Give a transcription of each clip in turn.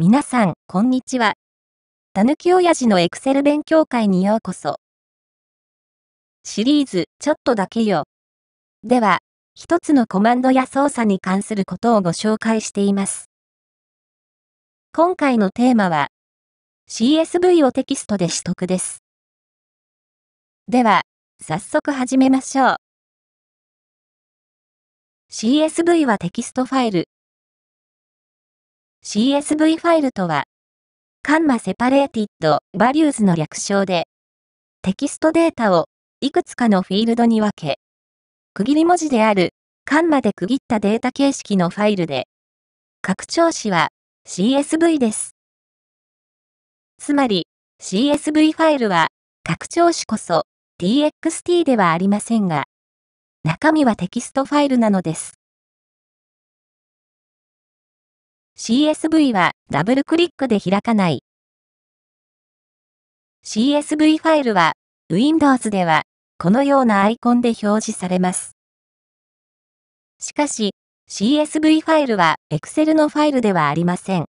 皆さん、こんにちは。たぬきおやじのエクセル勉強会にようこそ。シリーズ、ちょっとだけよ。では、一つのコマンドや操作に関することをご紹介しています。今回のテーマは、CSV をテキストで取得です。では、早速始めましょう。CSV はテキストファイル、CSV ファイルとは、カンマセパレーティッドバリューズの略称で、テキストデータをいくつかのフィールドに分け、区切り文字であるカンマで区切ったデータ形式のファイルで、拡張子は CSV です。つまり、CSV ファイルは、拡張子こそ TXT ではありませんが、中身はテキストファイルなのです。CSV はダブルクリックで開かない。CSV ファイルは Windows ではこのようなアイコンで表示されます。しかし CSV ファイルは Excel のファイルではありません。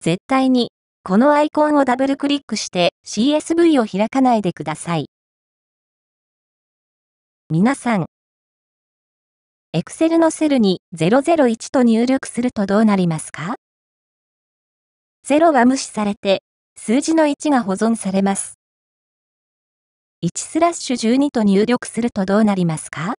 絶対にこのアイコンをダブルクリックして CSV を開かないでください。皆さん、Excel のセルに001と入力するとどうなりますか ?0 は無視されて、数字の1が保存されます。1スラッシュ12と入力するとどうなりますか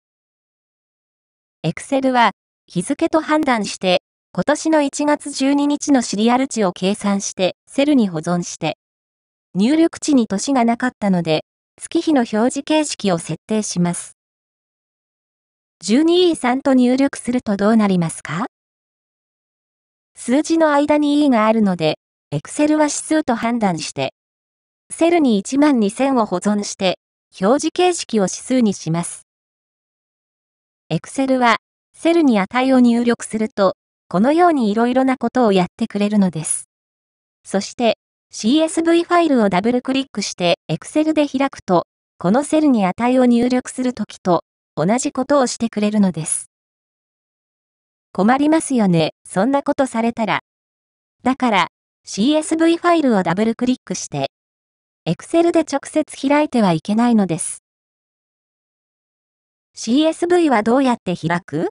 ?Excel は日付と判断して、今年の1月12日のシリアル値を計算して、セルに保存して、入力値に年がなかったので、月日の表示形式を設定します。12位3と入力するとどうなりますか数字の間に E があるので、Excel は指数と判断して、セルに1 2000を保存して、表示形式を指数にします。Excel は、セルに値を入力すると、このようにいろいろなことをやってくれるのです。そして、CSV ファイルをダブルクリックして Excel で開くと、このセルに値を入力するときと、同じことをしてくれるのです。困りますよね、そんなことされたら。だから、CSV ファイルをダブルクリックして、Excel で直接開いてはいけないのです。CSV はどうやって開く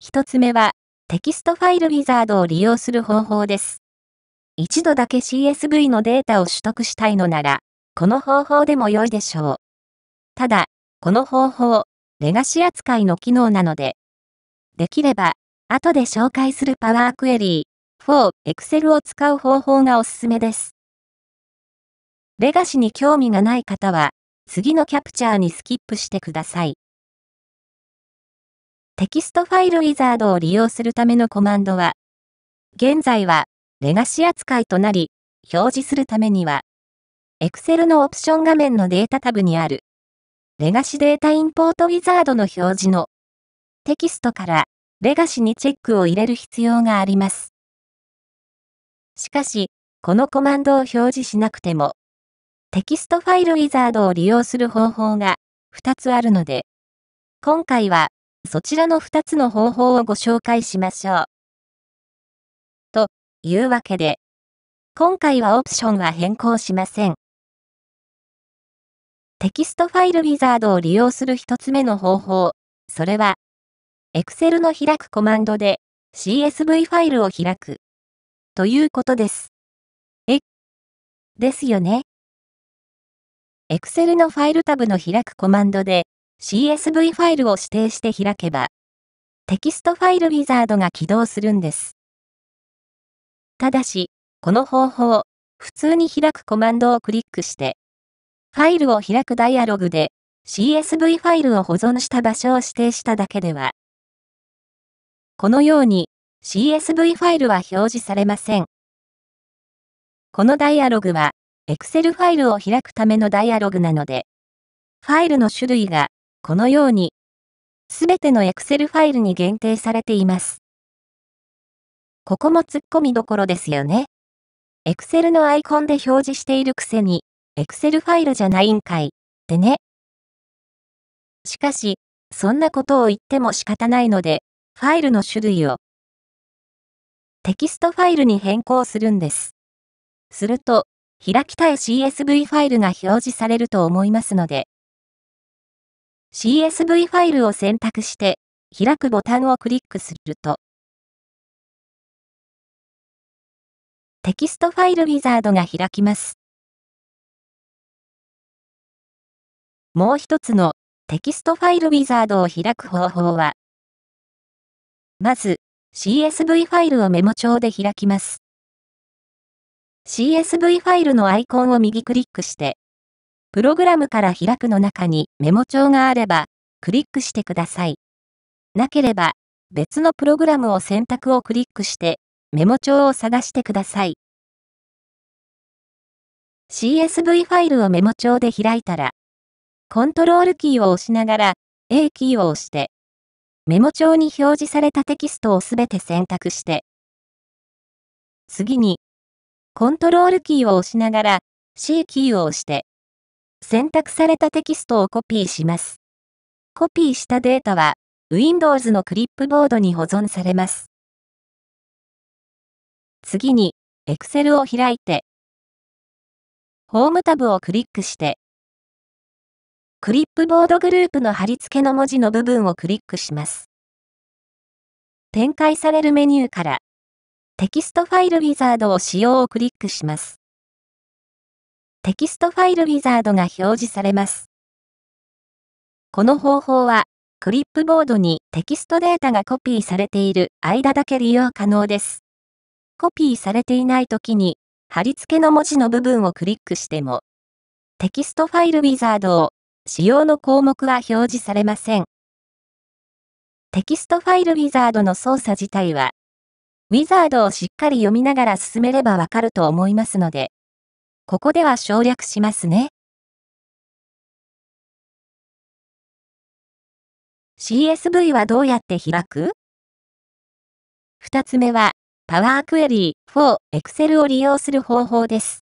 一つ目は、テキストファイルウィザードを利用する方法です。一度だけ CSV のデータを取得したいのなら、この方法でも良いでしょう。ただ、この方法、レガシ扱いの機能なので、できれば、後で紹介するパワークエリー4 Excel を使う方法がおすすめです。レガシに興味がない方は、次のキャプチャーにスキップしてください。テキストファイルウィザードを利用するためのコマンドは、現在は、レガシ扱いとなり、表示するためには、Excel のオプション画面のデータタブにある、レガシデータインポートウィザードの表示のテキストからレガシにチェックを入れる必要があります。しかし、このコマンドを表示しなくても、テキストファイルウィザードを利用する方法が2つあるので、今回はそちらの2つの方法をご紹介しましょう。というわけで、今回はオプションは変更しません。テキストファイルウィザードを利用する一つ目の方法。それは、Excel の開くコマンドで CSV ファイルを開く。ということです。え、ですよね。Excel のファイルタブの開くコマンドで CSV ファイルを指定して開けば、テキストファイルウィザードが起動するんです。ただし、この方法、普通に開くコマンドをクリックして、ファイルを開くダイアログで CSV ファイルを保存した場所を指定しただけでは、このように CSV ファイルは表示されません。このダイアログは Excel ファイルを開くためのダイアログなので、ファイルの種類がこのようにすべての Excel ファイルに限定されています。ここも突っ込みどころですよね。Excel のアイコンで表示しているくせに、Excel ファイルじゃないんかい、ってね。しかし、そんなことを言っても仕方ないので、ファイルの種類をテキストファイルに変更するんです。すると、開きたい CSV ファイルが表示されると思いますので、CSV ファイルを選択して、開くボタンをクリックすると、テキストファイルウィザードが開きます。もう一つのテキストファイルウィザードを開く方法は、まず CSV ファイルをメモ帳で開きます。CSV ファイルのアイコンを右クリックして、プログラムから開くの中にメモ帳があれば、クリックしてください。なければ、別のプログラムを選択をクリックして、メモ帳を探してください。CSV ファイルをメモ帳で開いたら、コントロールキーを押しながら、A キーを押して、メモ帳に表示されたテキストをすべて選択して、次に、コントロールキーを押しながら、C キーを押して、選択されたテキストをコピーします。コピーしたデータは、Windows のクリップボードに保存されます。次に、Excel を開いて、ホームタブをクリックして、クリップボードグループの貼り付けの文字の部分をクリックします。展開されるメニューから、テキストファイルウィザードを使用をクリックします。テキストファイルウィザードが表示されます。この方法は、クリップボードにテキストデータがコピーされている間だけ利用可能です。コピーされていない時に、貼り付けの文字の部分をクリックしても、テキストファイルウィザードを使用の項目は表示されません。テキストファイルウィザードの操作自体は、ウィザードをしっかり読みながら進めればわかると思いますので、ここでは省略しますね。CSV はどうやって開く ?2 つ目は、パワークエリー4 Excel を利用する方法です。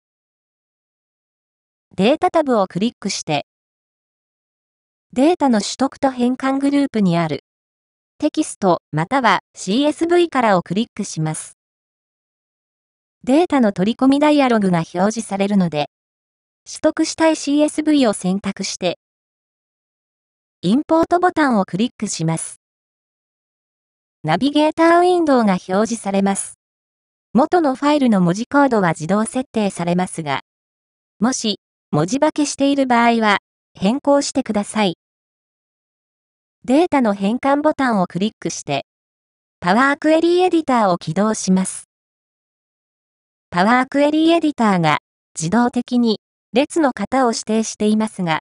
データタブをクリックして、データの取得と変換グループにあるテキストまたは CSV からをクリックします。データの取り込みダイアログが表示されるので、取得したい CSV を選択して、インポートボタンをクリックします。ナビゲーターウィンドウが表示されます。元のファイルの文字コードは自動設定されますが、もし文字化けしている場合は変更してください。データの変換ボタンをクリックして、パワークエリーエディターを起動します。パワークエリーエディターが自動的に列の型を指定していますが、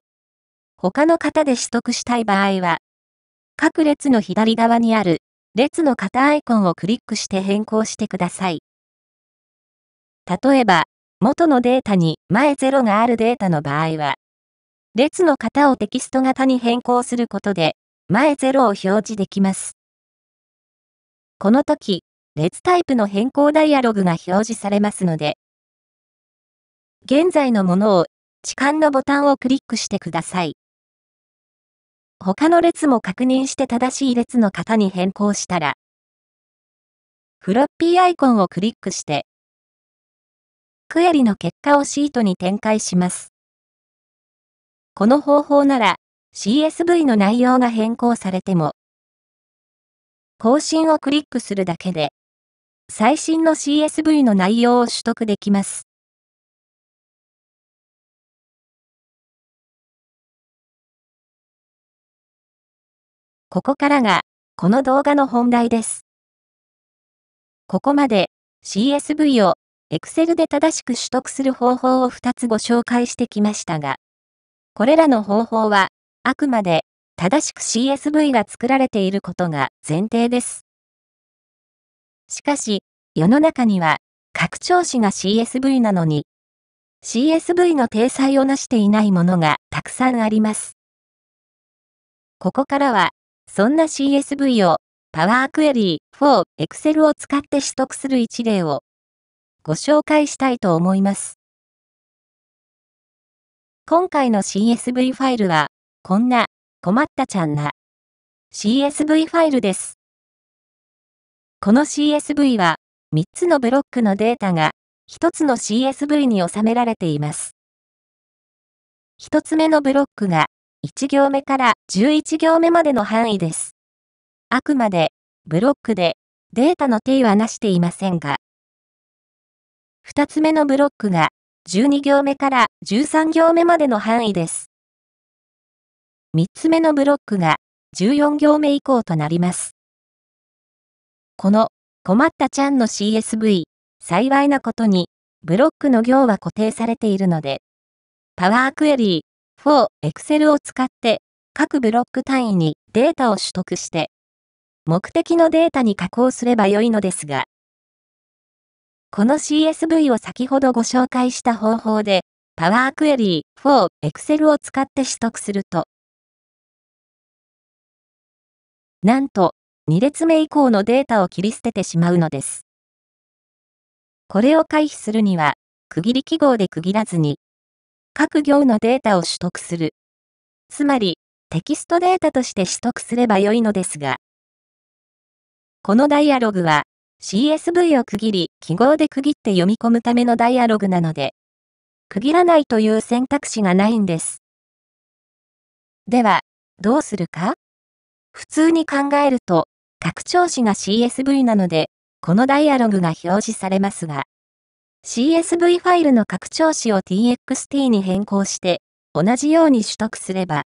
他の型で取得したい場合は、各列の左側にある列の型アイコンをクリックして変更してください。例えば、元のデータに前0があるデータの場合は、列の型をテキスト型に変更することで、前0を表示できます。この時、列タイプの変更ダイアログが表示されますので、現在のものを置換のボタンをクリックしてください。他の列も確認して正しい列の型に変更したら、フロッピーアイコンをクリックして、クエリの結果をシートに展開します。この方法なら、CSV の内容が変更されても、更新をクリックするだけで、最新の CSV の内容を取得できます。ここからが、この動画の本題です。ここまで CSV を Excel で正しく取得する方法を2つご紹介してきましたが、これらの方法はあくまで正しく CSV が作られていることが前提です。しかし、世の中には拡張子が CSV なのに、CSV の体裁を成していないものがたくさんあります。ここからは、そんな CSV を Power Query for Excel を使って取得する一例をご紹介したいと思います。今回の CSV ファイルはこんな、困ったちゃんな、CSV ファイルです。この CSV は、3つのブロックのデータが、1つの CSV に収められています。1つ目のブロックが、1行目から11行目までの範囲です。あくまで、ブロックで、データの定義はなしていませんが、2つ目のブロックが、12行目から13行目までの範囲です。3つ目のブロックが14行目以降となります。この困ったちゃんの CSV、幸いなことに、ブロックの行は固定されているので、パワークエリー4 Excel を使って各ブロック単位にデータを取得して、目的のデータに加工すれば良いのですが、この CSV を先ほどご紹介した方法で、パワークエリー4 Excel を使って取得すると、なんと、2列目以降のデータを切り捨ててしまうのです。これを回避するには、区切り記号で区切らずに、各行のデータを取得する。つまり、テキストデータとして取得すればよいのですが、このダイアログは、CSV を区切り、記号で区切って読み込むためのダイアログなので、区切らないという選択肢がないんです。では、どうするか普通に考えると、拡張子が CSV なので、このダイアログが表示されますが、CSV ファイルの拡張子を txt に変更して、同じように取得すれば、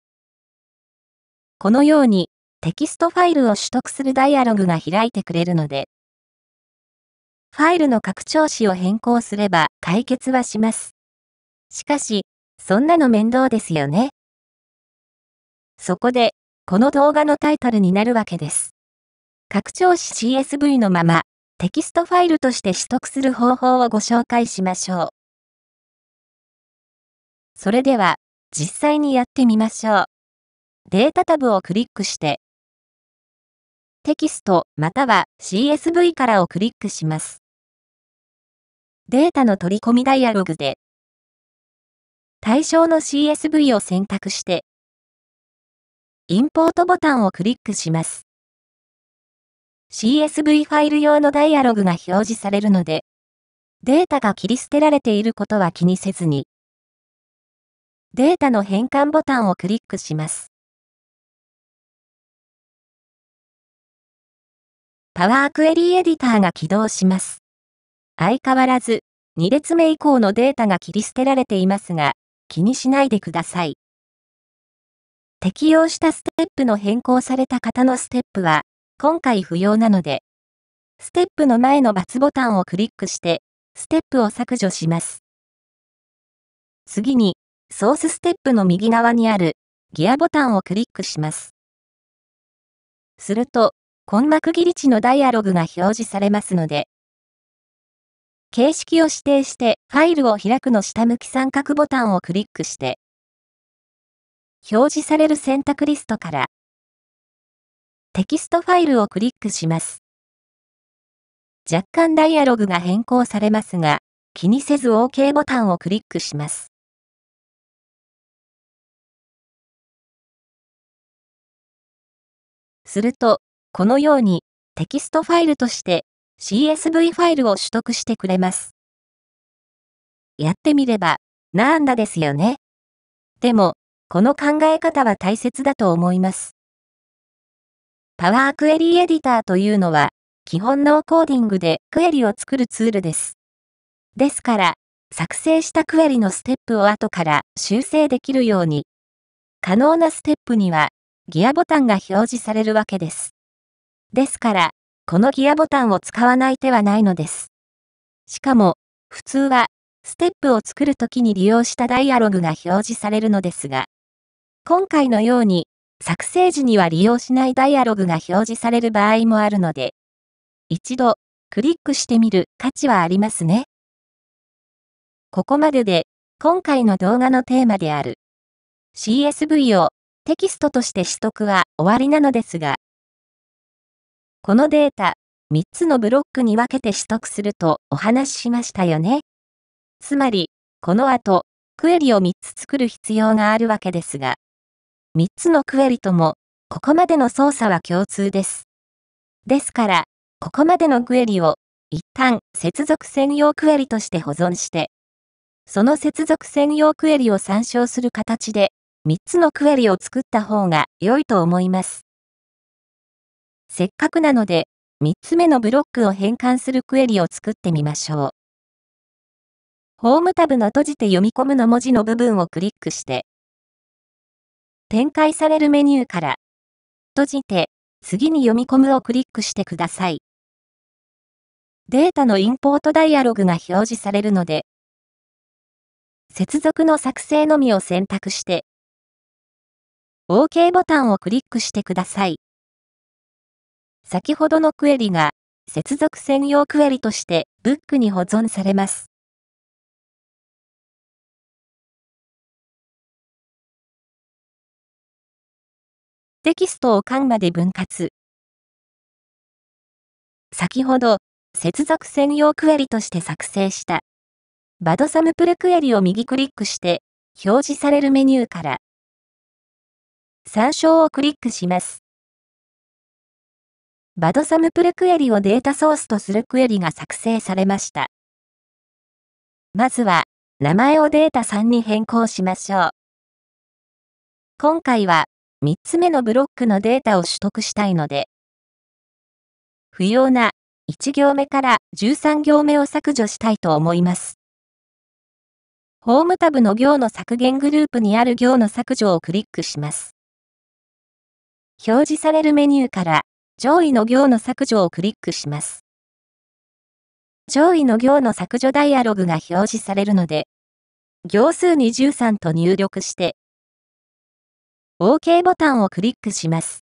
このようにテキストファイルを取得するダイアログが開いてくれるので、ファイルの拡張子を変更すれば解決はします。しかし、そんなの面倒ですよね。そこで、この動画のタイトルになるわけです。拡張子 CSV のまま、テキストファイルとして取得する方法をご紹介しましょう。それでは、実際にやってみましょう。データタブをクリックして、テキストまたは CSV からをクリックします。データの取り込みダイアログで、対象の CSV を選択して、インポートボタンをクリックします。CSV ファイル用のダイアログが表示されるので、データが切り捨てられていることは気にせずに、データの変換ボタンをクリックします。パワークエリーエディターが起動します。相変わらず、2列目以降のデータが切り捨てられていますが、気にしないでください。適用したステップの変更された方のステップは、今回不要なので、ステップの前の×ボタンをクリックして、ステップを削除します。次に、ソースステップの右側にある、ギアボタンをクリックします。すると、根幕切り値のダイアログが表示されますので、形式を指定して、ファイルを開くの下向き三角ボタンをクリックして、表示される選択リストから、テキストファイルをクリックします。若干ダイアログが変更されますが、気にせず OK ボタンをクリックします。すると、このようにテキストファイルとして CSV ファイルを取得してくれます。やってみれば、なんだですよね。でも、この考え方は大切だと思います。パワークエリエディターというのは、基本のコーディングでクエリを作るツールです。ですから、作成したクエリのステップを後から修正できるように、可能なステップには、ギアボタンが表示されるわけです。ですから、このギアボタンを使わない手はないのです。しかも、普通は、ステップを作るときに利用したダイアログが表示されるのですが、今回のように、作成時には利用しないダイアログが表示される場合もあるので、一度、クリックしてみる価値はありますね。ここまでで、今回の動画のテーマである、CSV をテキストとして取得は終わりなのですが、このデータ、3つのブロックに分けて取得するとお話ししましたよね。つまり、この後、クエリを3つ作る必要があるわけですが、3つのクエリとも、ここまでの操作は共通です。ですから、ここまでのクエリを、一旦接続専用クエリとして保存して、その接続専用クエリを参照する形で、3つのクエリを作った方が良いと思います。せっかくなので、3つ目のブロックを変換するクエリを作ってみましょう。ホームタブの閉じて読み込むの文字の部分をクリックして、展開されるメニューから、閉じて、次に読み込むをクリックしてください。データのインポートダイアログが表示されるので、接続の作成のみを選択して、OK ボタンをクリックしてください。先ほどのクエリが、接続専用クエリとして、ブックに保存されます。テキストを間まで分割。先ほど、接続専用クエリとして作成した、バドサムプルクエリを右クリックして、表示されるメニューから、参照をクリックします。バドサムプルクエリをデータソースとするクエリが作成されました。まずは、名前をデータ3に変更しましょう。今回は、3つ目のブロックのデータを取得したいので、不要な1行目から13行目を削除したいと思います。ホームタブの行の削減グループにある行の削除をクリックします。表示されるメニューから上位の行の削除をクリックします。上位の行の削除ダイアログが表示されるので、行数に13と入力して、OK ボタンをクリックします。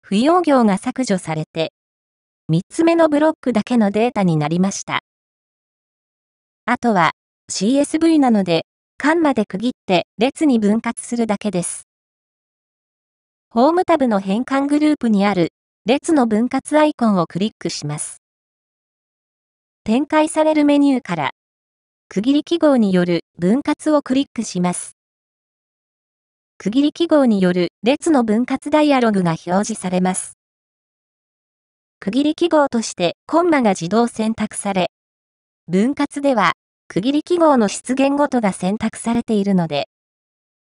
不要行が削除されて、3つ目のブロックだけのデータになりました。あとは CSV なので、間まで区切って列に分割するだけです。ホームタブの変換グループにある列の分割アイコンをクリックします。展開されるメニューから区切り記号による分割をクリックします。区切り記号による列の分割ダイアログが表示されます。区切り記号としてコンマが自動選択され、分割では区切り記号の出現ごとが選択されているので、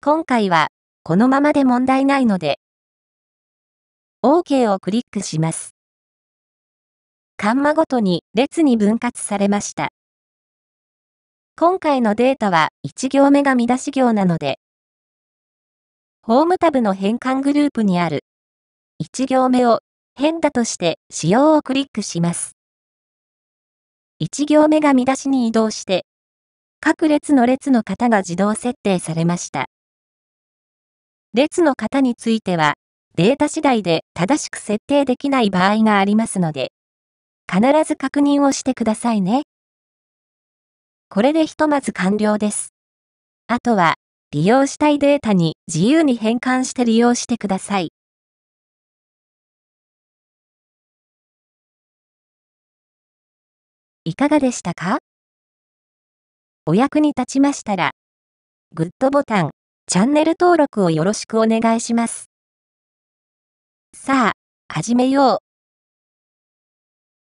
今回はこのままで問題ないので、OK をクリックします。カンマごとに列に分割されました。今回のデータは1行目が見出し行なので、ホームタブの変換グループにある1行目を変だとして使用をクリックします。1行目が見出しに移動して、各列の列の型が自動設定されました。列の型については、データ次第で正しく設定できない場合がありますので、必ず確認をしてくださいね。これでひとまず完了です。あとは、利用したいデータに自由に変換して利用してください。いかがでしたかお役に立ちましたら、グッドボタン、チャンネル登録をよろしくお願いします。さあ、始めよう。